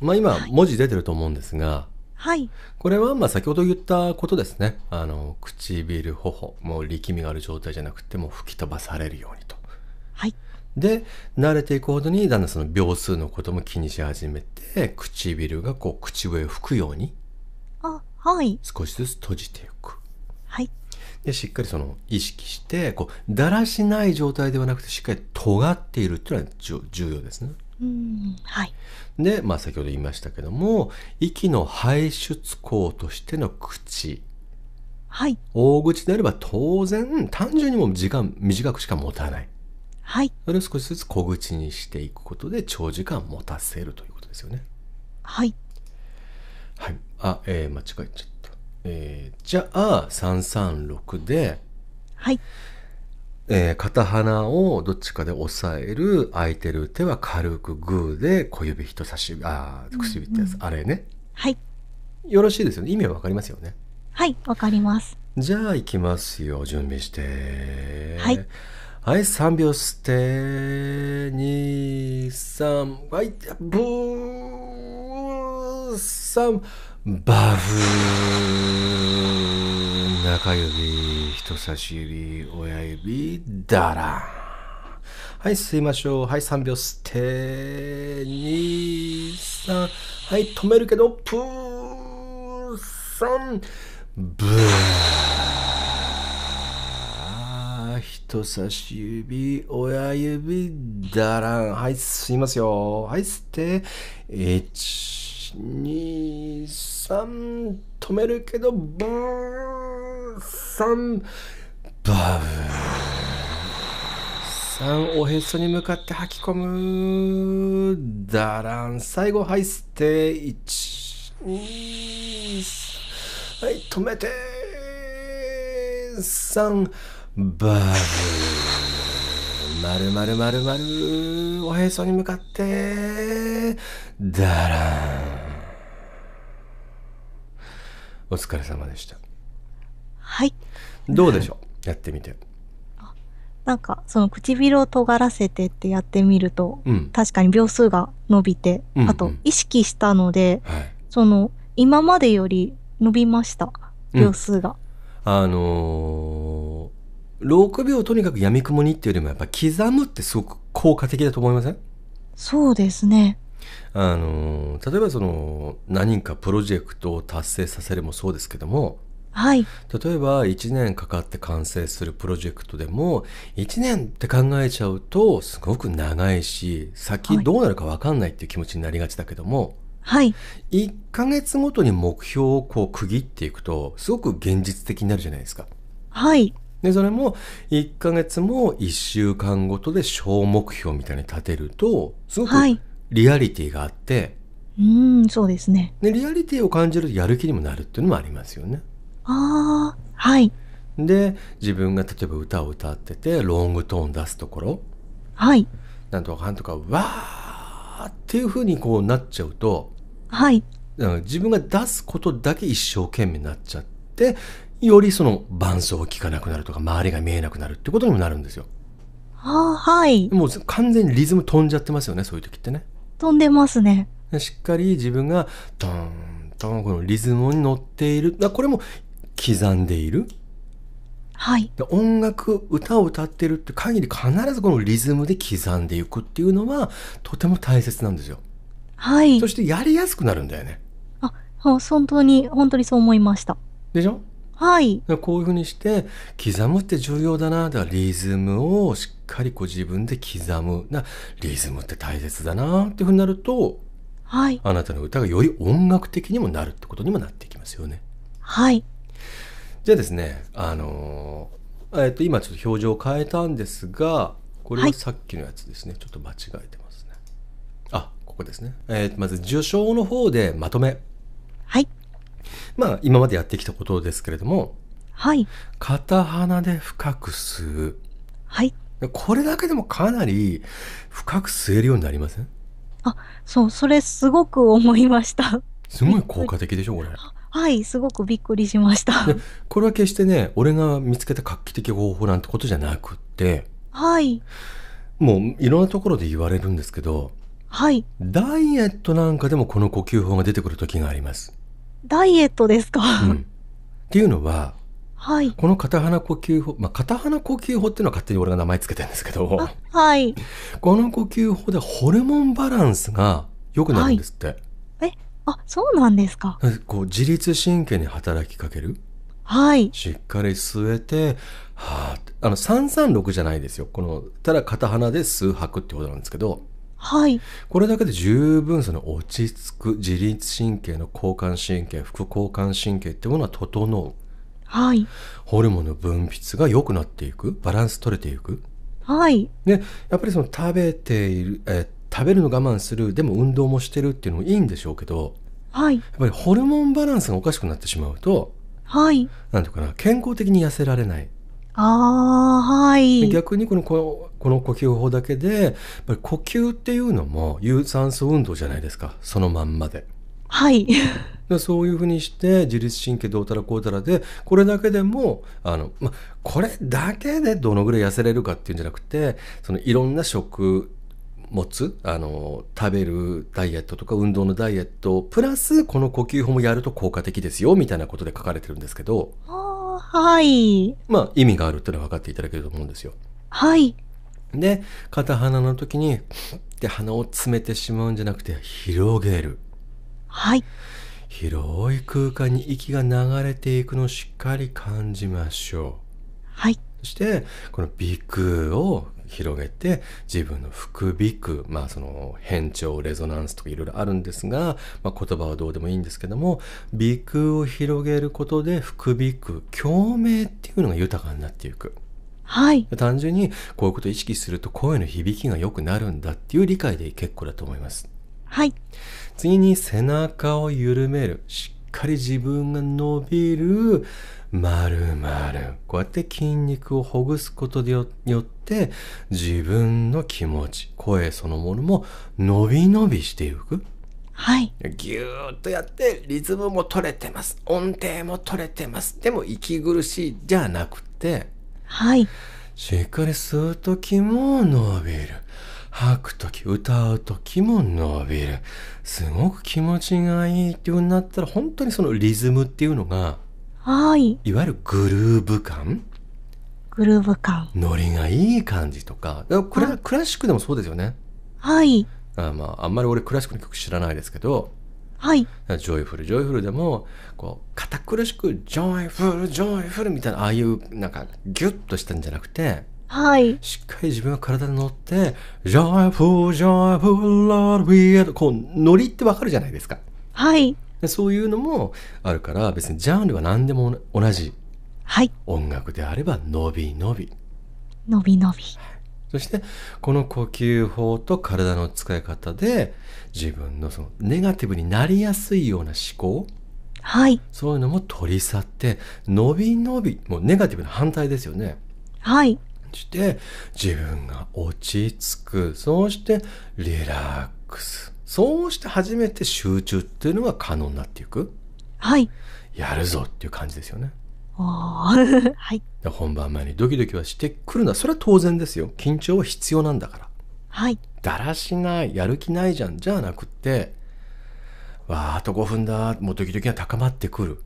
まあ、今、文字出てると思うんですが、はい、これはまあ先ほど言ったことですねあの唇頬もう力みがある状態じゃなくてもう吹き飛ばされるようにと。はい、で慣れていくほどにだんだんその秒数のことも気にし始めて唇がこう口笛を吹くようにあ、はい、少しずつ閉じていく。はい、でしっかりその意識してこうだらしない状態ではなくてしっかり尖っているっていうのは重要ですね。はい、で、まあ、先ほど言いましたけども息の排出口としての口、はい、大口であれば当然単純にも時間短くしか持たない、はい、それを少しずつ小口にしていくことで長時間持たせるということですよね。はい、はい、あ、えー、間違えちゃった。えー、じゃあ336で、はい、えー、片鼻をどっちかで押さえる空いてる手は軽くグーで小指人差し指あ薬指ってやつ、うんうん、あれねはいよろしいですよね意味はわかりますよねはいわかりますじゃあ行きますよ準備してはいはい3秒捨て23はいブー3バフー中指、人差し指、親指、だら。はい、吸いましょう。はい、3秒吸って、2、3。はい、止めるけど、プー、3、ブー。人差し指、親指、だらん。はい、吸いますよ。はい、吸って、1、2、3。止めるけど、ブー。3バブ3おへそに向かって吐き込むだらん最後はい吸って1はい止めて3バブ丸丸丸るおへそに向かってだらんお疲れ様でした。はい。どうでしょう、やってみて。なんかその唇を尖らせてってやってみると、うん、確かに秒数が伸びて、うんうん、あと意識したので、はい、その今までより伸びました秒数が。うん、あのー、6秒とにかくやみくもにっていうよりもやっぱ刻むってすごく効果的だと思いませんそうですね。あのー、例えばその何人かプロジェクトを達成させるもそうですけどもはい、例えば1年かかって完成するプロジェクトでも1年って考えちゃうとすごく長いし先どうなるか分かんないっていう気持ちになりがちだけども、はい、1ヶ月ごとに目標をこう区切っていくとすごく現実的になるじゃないですか。はいでそれも1ヶ月も1週間ごとで小目標みたいに立てるとすごくリアリティがあって、はい、うんそうですねでリアリティを感じるとやる気にもなるっていうのもありますよね。ああ、はい。で自分が例えば歌を歌っててロングトーン出すところはいなんとかかんとかわーっていうふうにこうなっちゃうとはい自分が出すことだけ一生懸命になっちゃってよりその伴奏を効かなくなるとか周りが見えなくなるってことにもなるんですよ。はあはいもう完全にリズム飛んじゃってますよねそういう時ってね。飛んでますね。しっかり自分がトントンこのリズムに乗っているこれも刻んでいる。はい、で音楽歌を歌ってるって限り必ずこのリズムで刻んでいくっていうのはとても大切なんですよ。はい、そしてやりやすくなるんだよね。あ本当に本当にそう思いました。でしょはい、こういうふうにして刻むって重要だなだかリズムをしっかりこう自分で刻むなリズムって大切だなっていうふうになると、はい、あなたの歌がより音楽的にもなるってことにもなってきますよね。はいじゃあですね、あのー、えっと、今ちょっと表情を変えたんですが、これはさっきのやつですね。はい、ちょっと間違えてますね。あ、ここですね。えー、まず、受賞の方でまとめ。はい。まあ、今までやってきたことですけれども、はい。片鼻で深く吸う。はい。これだけでもかなり深く吸えるようになりませんあ、そう、それすごく思いました。すごい効果的でしょ、これ。はいすごくびっくりしましたこれは決してね俺が見つけた画期的方法なんてことじゃなくってはいもういろんなところで言われるんですけどはいダイエットなんかでもこの呼吸法が出てくる時がありますダイエットですか、うん、っていうのははい、この片鼻呼吸法、まあ、片鼻呼吸法っていうのは勝手に俺が名前つけてるんですけど、はい、この呼吸法でホルモンバランスが良くなるんですって。はいあ、そうなんですか。こう自律神経に働きかける。はい。しっかり吸えて、はあ、あの336じゃないですよ。このただ片鼻で数拍ってことなんですけど。はい、これだけで十分その落ち着く自律神経の交感神経副交感神経ってものは整う、はい、ホルモンの分泌が良くなっていくバランス取れていく、はい、でやっぱりその食べている、えっ食べるの我慢するでも運動もしてるっていうのもいいんでしょうけど、はい、やっぱりホルモンバランスがおかしくなってしまうとはいなんていうかな健康的に痩せられない。あはい逆にこのここの呼吸法だけでやっぱり呼吸っていうのも有酸素運動じゃないですかそのまんまで。はいそういうふうにして自律神経どうたらこうたらでこれだけでもあの、ま、これだけでどのぐらい痩せれるかっていうんじゃなくてそのいろんな食持つあの食べるダイエットとか運動のダイエットプラスこの呼吸法もやると効果的ですよみたいなことで書かれてるんですけどはいまあ意味があるっていうのは分かっていただけると思うんですよ。はいで片鼻の時にで鼻を詰めてしまうんじゃなくて広げる。はい広い空間に息が流れていくのをしっかり感じましょう。はい。そしてこの鼻腔を広げて自分の副鼻腔まあその変調レゾナンスとかいろいろあるんですが、まあ、言葉はどうでもいいんですけども鼻腔を広げることで副鼻腔共鳴っていうのが豊かになっていく。はい、単純にこういうことを意識すると声の響きが良くなるんだっていう理解で結構だと思います。はい、次に背中を緩めるしっかり自分が伸びるまるまるこうやって筋肉をほぐすことによって自分の気持ち声そのものも伸び伸びしていくはい、ギューッとやってリズムも取れてます音程も取れてますでも息苦しいじゃなくてはいしっかり吸う時も伸びる吐く時歌う時も伸びるすごく気持ちがいいっていう風になったら本当にそのリズムっていうのがはい、いわゆるグルーヴ感グルーヴ感ノリがいい感じとかこれはクラシックでもそうですよねはいあ,、まあ、あんまり俺クラシックの曲知らないですけどはい、ジョイフルジョイフルでもこう堅苦しく「ジョイフルジョイフル」みたいなああいうなんかギュッとしたんじゃなくて、はい、しっかり自分は体に乗って「ジョイフルジョイフルラービー」こうノリってわかるじゃないですか。はいでそういうのもあるから別にジャンルは何でも同じ、はい、音楽であれば伸び伸び伸び伸び、そしてこの呼吸法と体の使い方で自分のそのネガティブになりやすいような思考はい、そういうのも取り去って伸び伸びもうネガティブな反対ですよね。はいして自分が落ち着くそしてリラックスそうして初めて集中っていうのが可能になっていく。はい。やるぞっていう感じですよね。はい、本番前にドキドキはしてくるのはそれは当然ですよ緊張は必要なんだから、はい、だらしないやる気ないじゃんじゃなくってわああと5分だもうドキドキが高まってくる、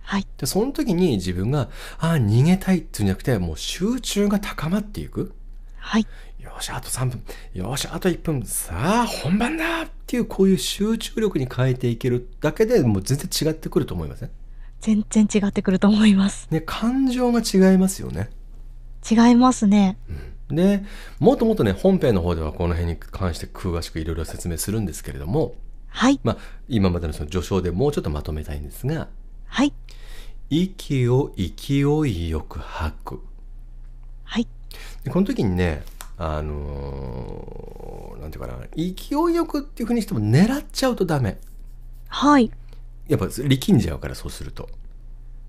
はい、でその時に自分がああ逃げたいっていうんじゃなくてもう集中が高まっていく、はい、よし、あと3分。よし、あと1分。さあ、本番だっていう、こういう集中力に変えていけるだけでもう全然違ってくると思いません、全然違ってくると思います。ね、感情が違いますよね。違いますね。うん、で、もっともっとね、本編の方ではこの辺に関して詳しくいろいろ説明するんですけれども、はい。まあ、今までのその序章でもうちょっとまとめたいんですが、はい。息を勢いよく吐く。はい。でこの時にね、あのー、なんていうかな勢いよくっていうふうにしても狙っちゃうとダメはいやっぱ力んじゃうからそうすると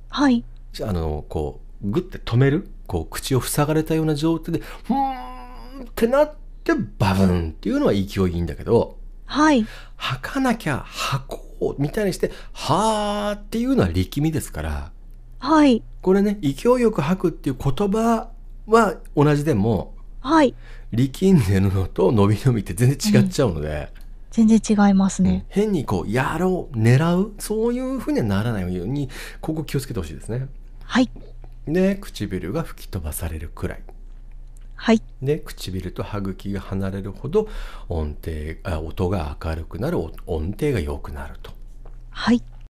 はいあのこうグッて止めるこう口を塞がれたような状態でふーんってなってバブンっていうのは勢いいいんだけどはい吐かなきゃ吐こうみたいにしてはーっていうのは力みですからはいこれね勢いよく吐くっていう言葉は同じでもはい。力んでるのと伸び伸びって全然違っちゃうので、全然違いますね、変にこうやろう狙うそういうふうにはならないようにここ気をつけてほしいですねはいで唇が吹き飛ばされるくらいはいで唇と歯茎が離れるほど音程あ音が明るくなる音程が良くなるとはい